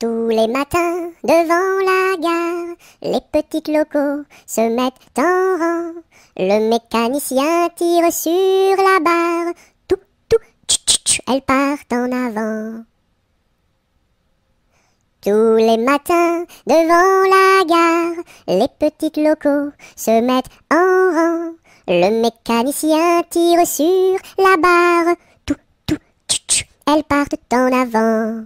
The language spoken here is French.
Tous les matins, devant la gare, les petits locaux se mettent en rang. Le mécanicien tire sur la barre, tout, tout, tch, tch, elles partent en avant. Tous les matins, devant la gare, les petits locaux se mettent en rang. Le mécanicien tire sur la barre, tout, tout, tch, elles partent en avant.